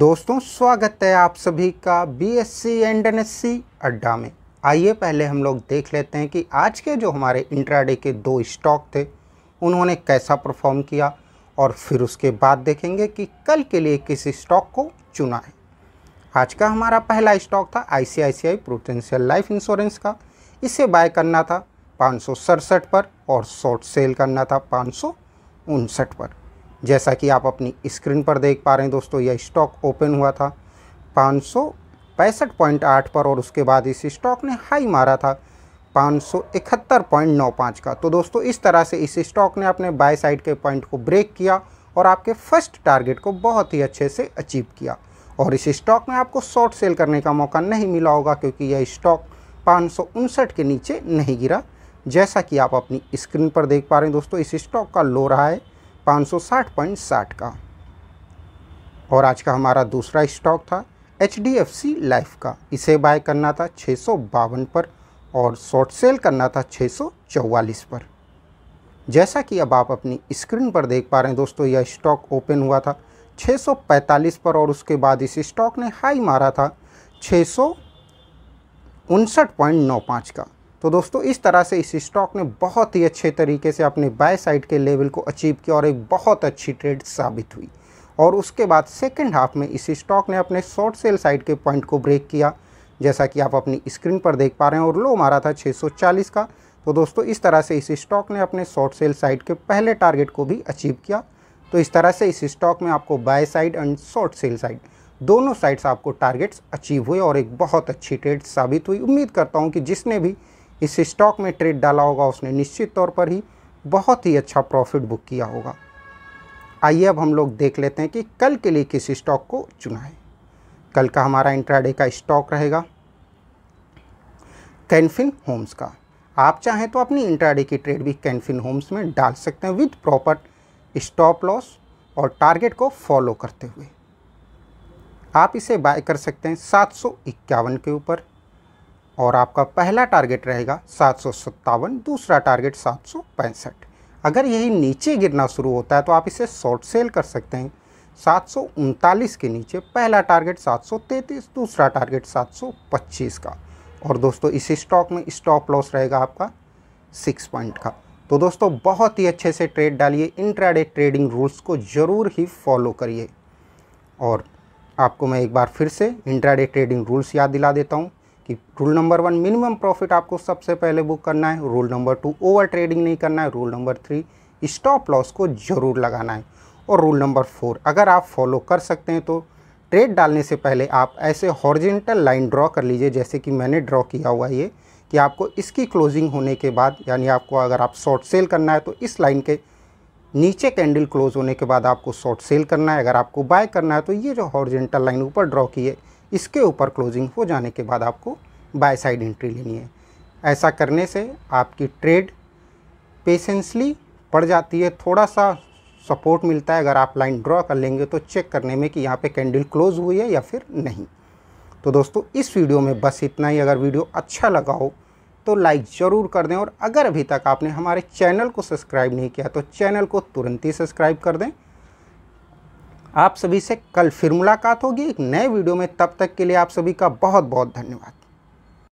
दोस्तों स्वागत है आप सभी का B S C and N S C अड्डा में आइए पहले हम लोग देख लेते हैं कि आज के जो हमारे इंट्राडे के दो स्टॉक थे उन्होंने कैसा परफॉर्म किया और फिर उसके बाद देखेंगे कि कल के लिए किस स्टॉक को चुना है आज का हमारा पहला स्टॉक था आई सी आई सी आई प्रोटेंशियल लाइफ इंश्योरेंस का इसे बाय करना था पाँच पर और शॉर्ट सेल करना था पाँच पर जैसा कि आप अपनी स्क्रीन पर देख पा रहे हैं दोस्तों यह स्टॉक ओपन हुआ था पाँच पर और उसके बाद इस स्टॉक ने हाई मारा था 571.95 का तो दोस्तों इस तरह से इस स्टॉक ने अपने बाय साइड के पॉइंट को ब्रेक किया और आपके फर्स्ट टारगेट को बहुत ही अच्छे से अचीव किया और इस स्टॉक में आपको शॉर्ट सेल करने का मौका नहीं मिला होगा क्योंकि यह स्टॉक पाँच के नीचे नहीं गिरा जैसा कि आप अपनी स्क्रीन पर देख पा रहे हैं दोस्तों इस स्टॉक का लो रहा है 560.60 का और आज का हमारा दूसरा स्टॉक था H D F C life का इसे बाय करना था छः पर और शॉर्ट सेल करना था छः पर जैसा कि अब आप अपनी स्क्रीन पर देख पा रहे हैं दोस्तों यह स्टॉक ओपन हुआ था 645 पर और उसके बाद इस स्टॉक ने हाई मारा था छः का तो दोस्तों इस तरह से इस स्टॉक ने बहुत ही अच्छे तरीके से अपने बाय साइड के लेवल को अचीव किया और एक बहुत अच्छी ट्रेड साबित हुई और उसके बाद सेकेंड हाफ में इस स्टॉक ने अपने शॉर्ट सेल साइड के पॉइंट को ब्रेक किया जैसा कि आप अपनी स्क्रीन पर देख पा रहे हैं और लो मारा था 640 का तो दोस्तों इस तरह से इस स्टॉक ने अपने शॉर्ट सेल साइड के पहले टारगेट को भी अचीव किया तो इस तरह से इस स्टॉक में आपको buy side and short sell side दोनों साइड्स आपको टारगेट्स अचीव हुए और एक बहुत अच्छी ट्रेड साबित हुई उम्मीद करता हूँ कि जिसने भी इस स्टॉक में ट्रेड डाला होगा उसने निश्चित तौर पर ही बहुत ही अच्छा प्रॉफिट बुक किया होगा आइए अब हम लोग देख लेते हैं कि कल के लिए किस स्टॉक को चुना है कल का हमारा इंट्राडे का स्टॉक रहेगा कैनफिन होम्स का आप चाहें तो अपनी इंट्राडे की ट्रेड भी कैनफिन होम्स में डाल सकते हैं विद प्रॉपर स्टॉप लॉस और टारगेट को फॉलो करते हुए आप इसे बाय कर सकते हैं सात के ऊपर और आपका पहला टारगेट रहेगा सात दूसरा टारगेट सात अगर यही नीचे गिरना शुरू होता है तो आप इसे शॉर्ट सेल कर सकते हैं सात के नीचे पहला टारगेट 733 दूसरा टारगेट 725 का और दोस्तों इस स्टॉक में स्टॉप लॉस रहेगा आपका सिक्स पॉइंट का तो दोस्तों बहुत ही अच्छे से ट्रेड डालिए इंट्राडे ट्रेडिंग रूल्स को ज़रूर ही फॉलो करिए और आपको मैं एक बार फिर से इंट्राडे ट्रेडिंग रूल्स याद दिला देता हूँ कि rule number one minimum profit आपको सबसे पहले बुक करना है rule number two over trading नहीं करना है rule number three stop loss को ज़रूर लगाना है और रूल नंबर फोर अगर आप फॉलो कर सकते हैं तो ट्रेड डालने से पहले आप ऐसे हॉर्जेंटल लाइन ड्रॉ कर लीजिए जैसे कि मैंने ड्रॉ किया हुआ ये कि आपको इसकी क्लोजिंग होने के बाद यानी आपको अगर आप शॉर्ट सेल करना है तो इस लाइन के नीचे कैंडल क्लोज होने के बाद आपको शॉर्ट सेल करना है अगर आपको बाय करना है तो ये जो हॉर्जेंटल लाइन ऊपर ड्रॉ की है इसके ऊपर क्लोजिंग हो जाने के बाद आपको बाय साइड एंट्री लेनी है ऐसा करने से आपकी ट्रेड पेशेंसली पड़ जाती है थोड़ा सा सपोर्ट मिलता है अगर आप लाइन ड्रॉ कर लेंगे तो चेक करने में कि यहाँ पे कैंडल क्लोज हुई है या फिर नहीं तो दोस्तों इस वीडियो में बस इतना ही अगर वीडियो अच्छा लगा हो तो लाइक ज़रूर कर दें और अगर अभी तक आपने हमारे चैनल को सब्सक्राइब नहीं किया तो चैनल को तुरंत ही सब्सक्राइब कर दें आप सभी से कल फिर मुलाकात होगी एक नए वीडियो में तब तक के लिए आप सभी का बहुत बहुत धन्यवाद